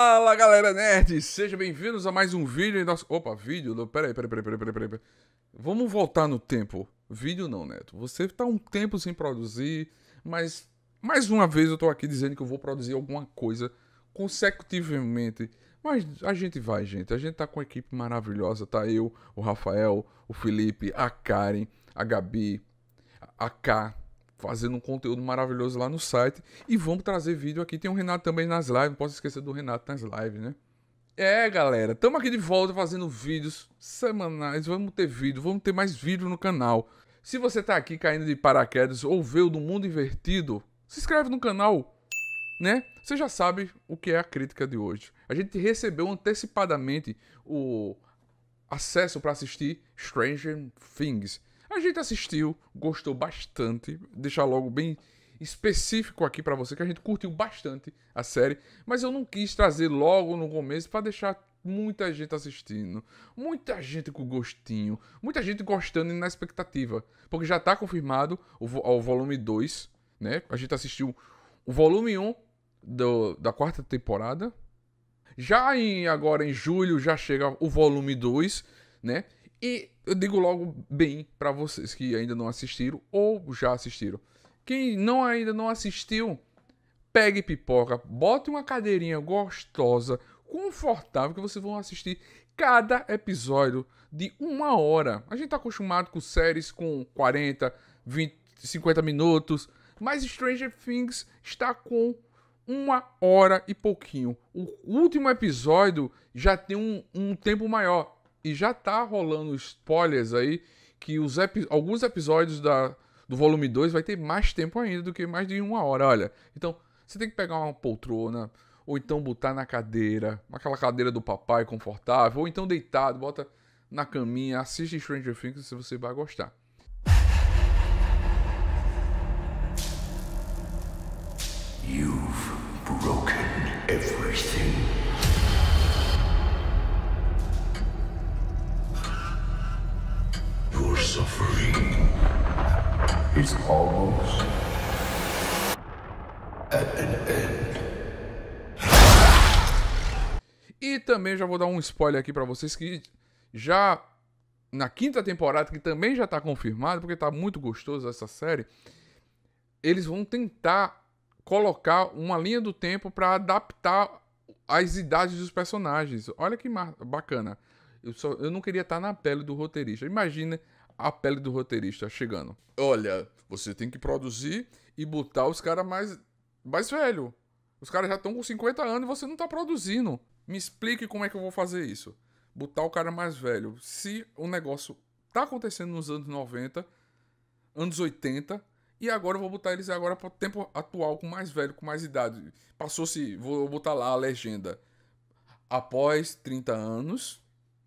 Fala galera nerd, sejam bem-vindos a mais um vídeo em nosso... Opa, vídeo, peraí, peraí, peraí, peraí, peraí, peraí, Vamos voltar no tempo. Vídeo não, Neto. Você tá um tempo sem produzir, mas mais uma vez eu tô aqui dizendo que eu vou produzir alguma coisa consecutivamente. Mas a gente vai, gente. A gente tá com uma equipe maravilhosa. Tá eu, o Rafael, o Felipe, a Karen, a Gabi, a K, fazendo um conteúdo maravilhoso lá no site. E vamos trazer vídeo aqui. Tem o Renato também nas lives. Não posso esquecer do Renato nas lives, né? É, galera, estamos aqui de volta fazendo vídeos semanais. Vamos ter vídeo, vamos ter mais vídeo no canal. Se você está aqui caindo de paraquedas ou veio do mundo invertido, se inscreve no canal, né? Você já sabe o que é a crítica de hoje. A gente recebeu antecipadamente o acesso para assistir Stranger Things. A gente assistiu, gostou bastante, deixar logo bem específico aqui para você que a gente curtiu bastante a série, mas eu não quis trazer logo no começo para deixar muita gente assistindo, muita gente com gostinho, muita gente gostando e na expectativa, porque já está confirmado o, o volume 2, né? A gente assistiu o volume 1 um da quarta temporada. Já em agora em julho já chega o volume 2, né? E eu digo logo bem para vocês que ainda não assistiram ou já assistiram. Quem não ainda não assistiu, pegue pipoca, bote uma cadeirinha gostosa, confortável, que vocês vão assistir cada episódio de uma hora. A gente está acostumado com séries com 40, 20, 50 minutos, mas Stranger Things está com uma hora e pouquinho. O último episódio já tem um, um tempo maior. E já tá rolando spoilers aí que os epi alguns episódios da, do volume 2 vai ter mais tempo ainda do que mais de uma hora, olha. Então, você tem que pegar uma poltrona, ou então botar na cadeira, aquela cadeira do papai confortável, ou então deitado, bota na caminha, assiste Stranger Things se você vai gostar. You've broken everything. suffering is almost at an end. E também já vou dar um spoiler aqui para vocês que já na quinta temporada, que também já está confirmado, porque está muito gostoso essa série, eles vão tentar colocar uma linha do tempo para adaptar as idades dos personagens. Olha que bacana. Eu, só, eu não queria estar tá na pele do roteirista. Imagina a pele do roteirista chegando. Olha, você tem que produzir e botar os caras mais, mais velho. Os caras já estão com 50 anos e você não está produzindo. Me explique como é que eu vou fazer isso. Botar o cara mais velho. Se o negócio tá acontecendo nos anos 90, anos 80, e agora eu vou botar eles agora para o tempo atual, com mais velho, com mais idade. Passou-se, vou botar lá a legenda. Após 30 anos,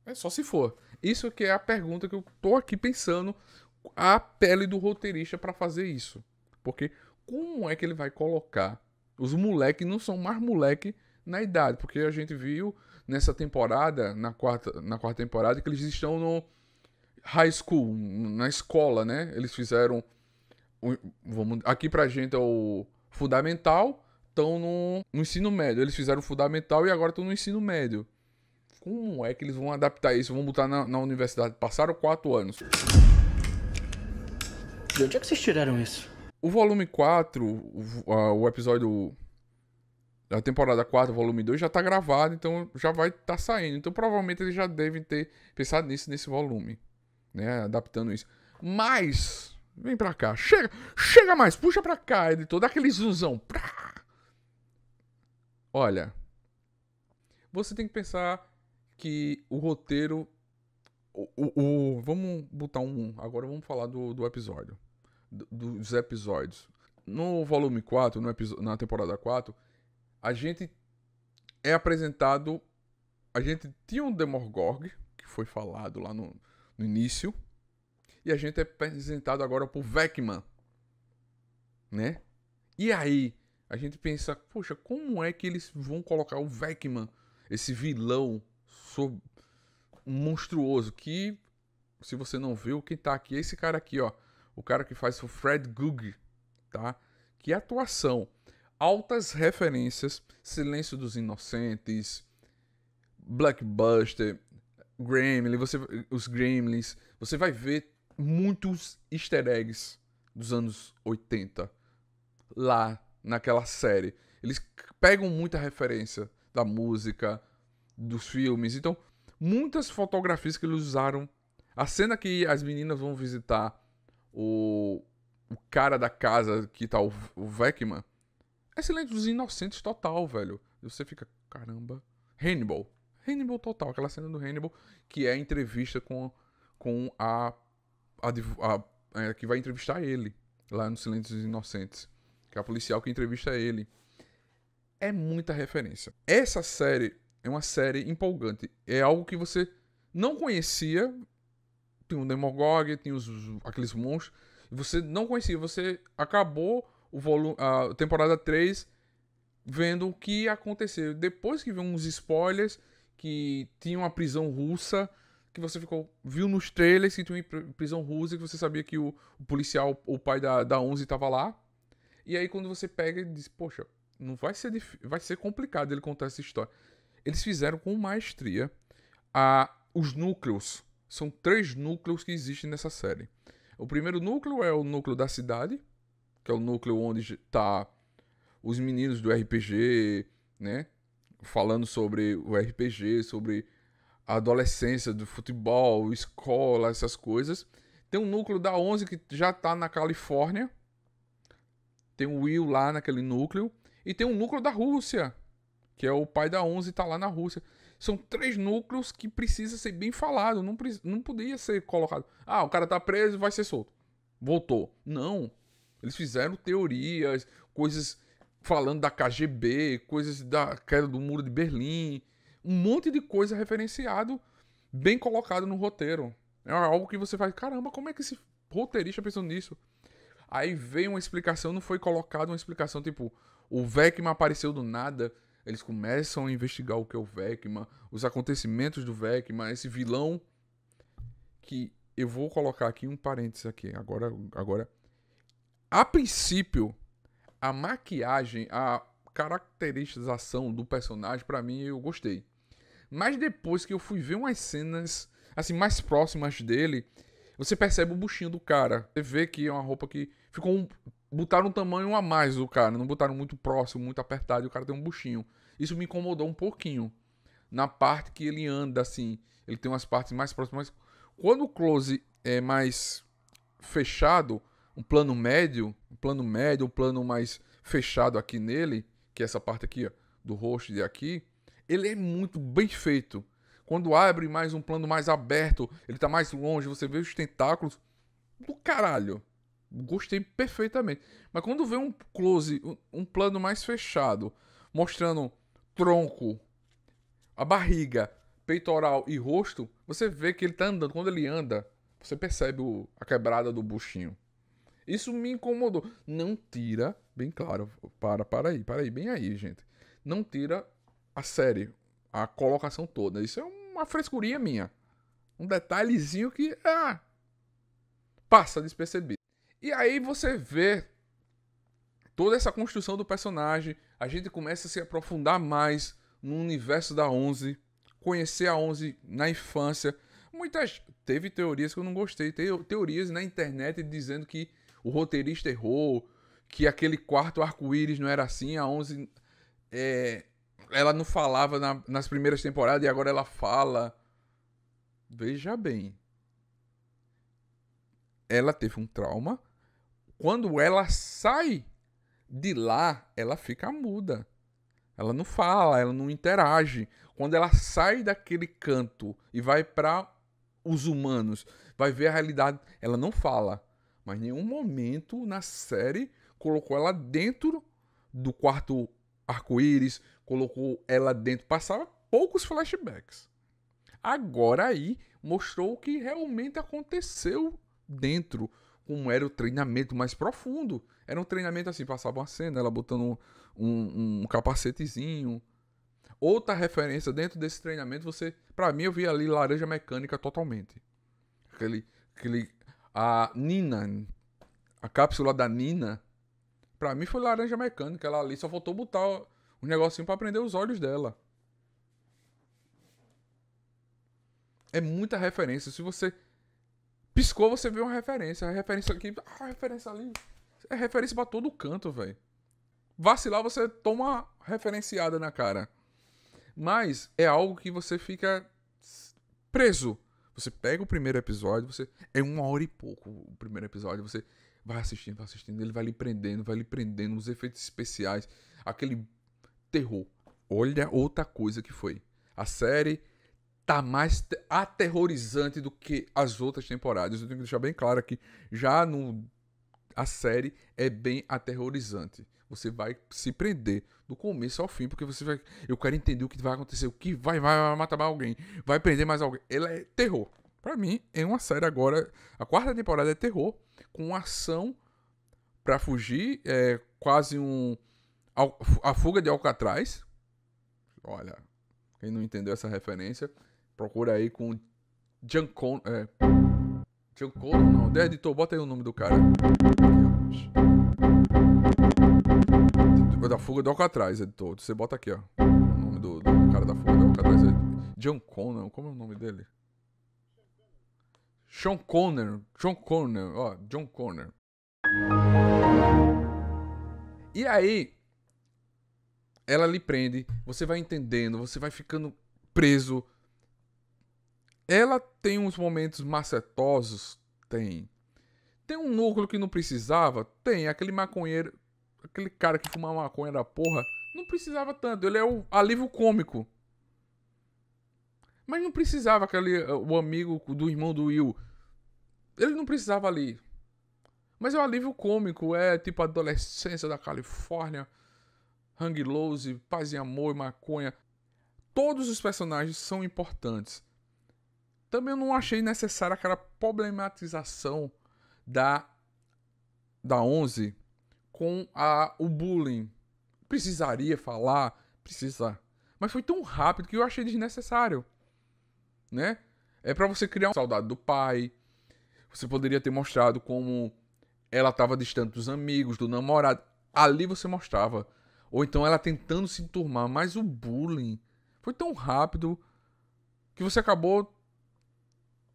é só se for. Isso que é a pergunta que eu tô aqui pensando a pele do roteirista para fazer isso. Porque como é que ele vai colocar os moleques não são mais moleque na idade, porque a gente viu nessa temporada, na quarta, na quarta temporada, que eles estão no high school, na escola, né? Eles fizeram vamos aqui pra gente é o fundamental, estão no, no ensino médio. Eles fizeram o fundamental e agora estão no ensino médio como é que eles vão adaptar isso? Vão botar na, na universidade. Passaram quatro anos. De onde é que vocês tiraram isso? O volume 4, o, o episódio da temporada 4, volume 2, já tá gravado, então já vai estar tá saindo. Então provavelmente eles já devem ter pensado nisso nesse volume, né? Adaptando isso. Mas, vem pra cá, chega, chega mais, puxa pra cá, editor, dá aquele zuzão. Olha, você tem que pensar que o roteiro. O, o, o vamos botar um. Agora vamos falar do, do episódio. Do, dos episódios. No volume 4, no na temporada 4, a gente é apresentado. A gente tinha um Demogorg, que foi falado lá no, no início. E a gente é apresentado agora por Vecman. Né? E aí, a gente pensa, poxa, como é que eles vão colocar o Vecman, esse vilão sob monstruoso. Que, se você não viu, quem tá aqui é esse cara aqui, ó. O cara que faz o Fred Goog, tá? Que é atuação. Altas referências, Silêncio dos Inocentes, Blackbuster, Gremlin, você, os Gremlins. Você vai ver muitos easter eggs dos anos 80 lá naquela série. Eles pegam muita referência da música, dos filmes. Então, muitas fotografias que eles usaram. A cena que as meninas vão visitar o, o cara da casa que tá o, o Vecman é silêncio dos inocentes total, velho. E você fica, caramba. Hannibal. Hannibal total. Aquela cena do Hannibal que é a entrevista com, com a, a, a, a é, que vai entrevistar ele lá no Silêncio dos Inocentes. Que é a policial que entrevista ele. É muita referência. Essa série é uma série empolgante. É algo que você não conhecia. Tem o Demogorgon, tem os, aqueles monstros. Você não conhecia. Você acabou o volume, a temporada 3 vendo o que aconteceu. Depois que viu uns spoilers que tinha uma prisão russa, que você ficou viu nos trailers que tinha uma prisão russa, que você sabia que o, o policial, o pai da, da 11 estava lá. E aí quando você pega e diz, poxa, não vai ser dif... vai ser complicado ele contar essa história eles fizeram com maestria. A, os núcleos são três núcleos que existem nessa série. O primeiro núcleo é o núcleo da cidade, que é o núcleo onde tá os meninos do RPG, né? Falando sobre o RPG, sobre a adolescência do futebol, escola, essas coisas. Tem um núcleo da 11 que já tá na Califórnia. Tem o Will lá naquele núcleo. E tem um núcleo da Rússia, que é o pai da 11, tá lá na Rússia. São três núcleos que precisa ser bem falado, não, não podia ser colocado. Ah, o cara tá preso, vai ser solto. Voltou. Não. Eles fizeram teorias, coisas falando da KGB, coisas da queda do muro de Berlim, um monte de coisa referenciado, bem colocado no roteiro. É algo que você faz, caramba, como é que esse roteirista pensou nisso? Aí veio uma explicação, não foi colocada uma explicação tipo, o Vecma apareceu do nada, eles começam a investigar o que é o Vecma, os acontecimentos do Vecma, esse vilão que eu vou colocar aqui um parênteses aqui. Agora, agora a princípio, a maquiagem, a caracterização do personagem, para mim, eu gostei. Mas depois que eu fui ver umas cenas assim mais próximas dele, você percebe o buchinho do cara. Você vê que é uma roupa que ficou um, botaram um tamanho a mais do cara, não botaram muito próximo, muito apertado, e o cara tem um buchinho. Isso me incomodou um pouquinho. Na parte que ele anda assim, ele tem umas partes mais próximas. Quando o close é mais fechado, um plano médio, um plano médio, um plano mais fechado aqui nele, que é essa parte aqui, ó, do rosto de aqui, ele é muito bem feito. Quando abre mais um plano mais aberto, ele tá mais longe, você vê os tentáculos do caralho gostei perfeitamente. Mas quando vê um close, um plano mais fechado, mostrando tronco, a barriga, peitoral e rosto, você vê que ele tá andando. Quando ele anda, você percebe o, a quebrada do buchinho. Isso me incomodou. Não tira, bem claro, para, para aí, para aí, bem aí, gente. Não tira a série, a colocação toda. Isso é uma frescurinha minha. Um detalhezinho que. Ah, passa despercebido. E aí você vê toda essa construção do personagem, a gente começa a se aprofundar mais no universo da Onze, conhecer a Onze na infância. Muitas teve teorias que eu não gostei, teve teorias na internet dizendo que o roteirista errou, que aquele quarto arco-íris não era assim, a Onze é, ela não falava na, nas primeiras temporadas e agora ela fala. Veja bem. Ela teve um trauma, quando ela sai de lá, ela fica muda. Ela não fala, ela não interage. Quando ela sai daquele canto e vai para os humanos, vai ver a realidade, ela não fala. Mas nenhum momento na série colocou ela dentro do quarto arco-íris, colocou ela dentro, passava poucos flashbacks. Agora aí mostrou o que realmente aconteceu dentro, como era o treinamento mais profundo. Era um treinamento assim, passava uma cena, ela botando um, um, um capacetezinho. Outra referência dentro desse treinamento, você. para mim, eu vi ali laranja mecânica totalmente. Aquele. aquele a Nina. A cápsula da Nina. para mim foi laranja mecânica. Ela ali só faltou botar um negocinho para prender os olhos dela. É muita referência. Se você Piscou, você vê uma referência. A referência aqui, ah, a referência ali. É referência pra todo canto, velho. Vacilar, você toma referenciada na cara. Mas é algo que você fica preso. Você pega o primeiro episódio, você. É uma hora e pouco o primeiro episódio. Você vai assistindo, vai assistindo, ele vai lhe prendendo, vai lhe prendendo, os efeitos especiais, aquele terror. Olha outra coisa que foi. A série tá mais aterrorizante do que as outras temporadas. Eu tenho que deixar bem claro aqui, já no a série é bem aterrorizante. Você vai se prender do começo ao fim, porque você vai. Eu quero entender o que vai acontecer, o que vai, vai, vai matar mais alguém, vai prender mais alguém. Ela é terror. Para mim, é uma série agora. A quarta temporada é terror, com ação para fugir, é quase um. A fuga de Alcatraz. Olha, quem não entendeu essa referência, Procura aí com Connor, É, Connor não. Editor, bota aí o nome do cara. Aqui, da Fuga do Alcatraz, editor. Você bota aqui, ó. O nome do, do cara da Fuga do Alcatraz. É John Connor. Como é o nome dele? Sean Connor. John Connor. Ó, John Connor. E aí, ela lhe prende, você vai entendendo, você vai ficando preso ela tem uns momentos macetosos? Tem. Tem um núcleo que não precisava? Tem. Aquele maconheiro. Aquele cara que fuma maconha da porra. Não precisava tanto. Ele é o alívio cômico. Mas não precisava aquele. Eh, o amigo do irmão do Will. Ele não precisava ali. Mas é um alívio cômico. É tipo a adolescência da Califórnia. Hang Lose, paz e amor, e maconha. Todos os personagens são importantes também eu não achei necessária aquela problematização da da 11 com a, o bullying. Precisaria falar, precisa. Mas foi tão rápido que eu achei desnecessário, né? É para você criar um saudade do pai. Você poderia ter mostrado como ela estava distante dos amigos, do namorado. Ali você mostrava. Ou então ela tentando se enturmar, mas o bullying foi tão rápido que você acabou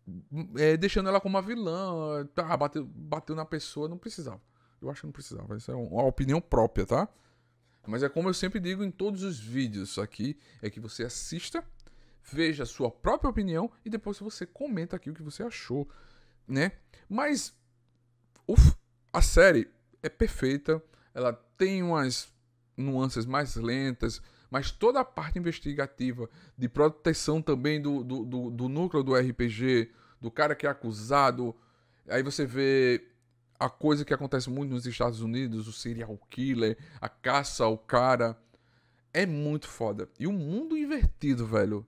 Hum, é, deixando ela como uma vilã. tá? bateu, bateu na pessoa, não precisava. Eu acho que não precisava. Isso é uma opinião própria, tá? Mas é como eu sempre digo em todos os vídeos aqui: é que você assista, veja a sua própria opinião e depois você comenta aqui o que você achou, né? Mas uf, a série é perfeita, ela tem umas nuances mais lentas, mas toda a parte investigativa de proteção também do, do, do, do núcleo do RPG, do cara que é acusado. Aí você vê a coisa que acontece muito nos Estados Unidos, o serial killer, a caça ao cara. É muito foda. E o mundo invertido, velho,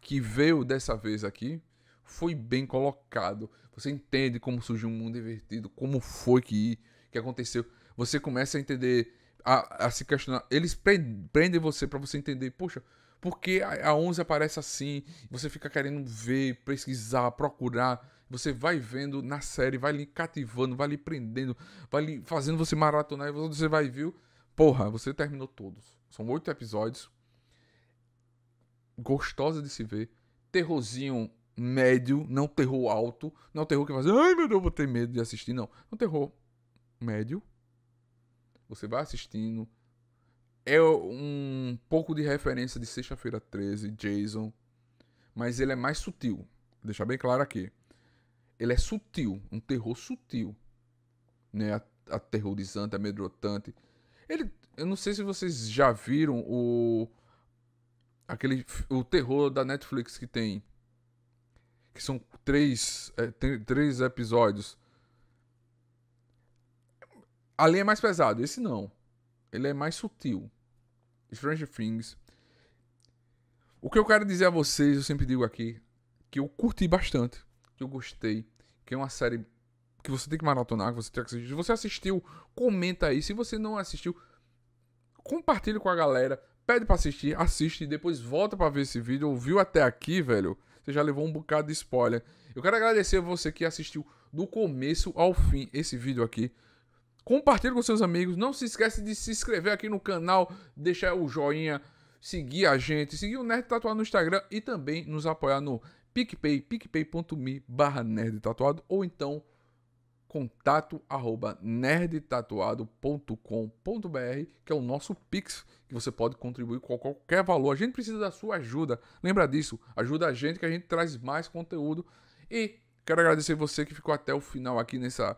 que veio dessa vez aqui, foi bem colocado. Você entende como surgiu o um mundo invertido, como foi que, que aconteceu. Você começa a entender a, a se questionar. Eles prendem você para você entender, poxa, por que a, a 11 aparece assim? Você fica querendo ver, pesquisar, procurar. Você vai vendo na série, vai lhe cativando, vai lhe prendendo, vai lhe fazendo você maratonar. E você vai viu porra, você terminou todos. São oito episódios. Gostosa de se ver. Terrorzinho médio, não terror alto. Não terror que faz, ai meu Deus, vou ter medo de assistir. Não, não terror médio, você vai assistindo. É um pouco de referência de Sexta-feira 13, Jason, mas ele é mais sutil. Vou deixar bem claro aqui. Ele é sutil, um terror sutil, né? Aterrorizante, amedrontante. Ele, eu não sei se vocês já viram o aquele o terror da Netflix que tem que são três, é, três episódios Ali é mais pesado, esse não. Ele é mais sutil. Stranger Things. O que eu quero dizer a vocês, eu sempre digo aqui, que eu curti bastante, que eu gostei, que é uma série que você tem que maratonar, que você tem que assistir. Se você assistiu, comenta aí. Se você não assistiu, compartilha com a galera, pede para assistir, assiste e depois volta para ver esse vídeo. Ouviu até aqui, velho? Você já levou um bocado de spoiler. Eu quero agradecer a você que assistiu do começo ao fim esse vídeo aqui compartilhe com seus amigos. Não se esquece de se inscrever aqui no canal, deixar o joinha, seguir a gente, seguir o Nerd Tatuado no Instagram e também nos apoiar no PicPay, picpay.me barra ou então contato arroba nerdtatuado.com.br, que é o nosso Pix, que você pode contribuir com qualquer valor. A gente precisa da sua ajuda. Lembra disso, ajuda a gente que a gente traz mais conteúdo. E quero agradecer você que ficou até o final aqui nessa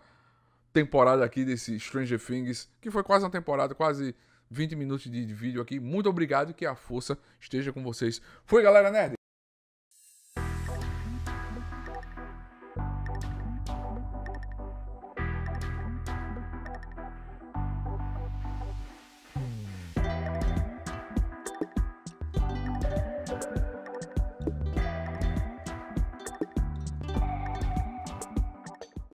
temporada aqui desse Stranger Things, que foi quase uma temporada, quase 20 minutos de, vídeo aqui. Muito obrigado e que a força esteja com vocês. Foi, galera nerd!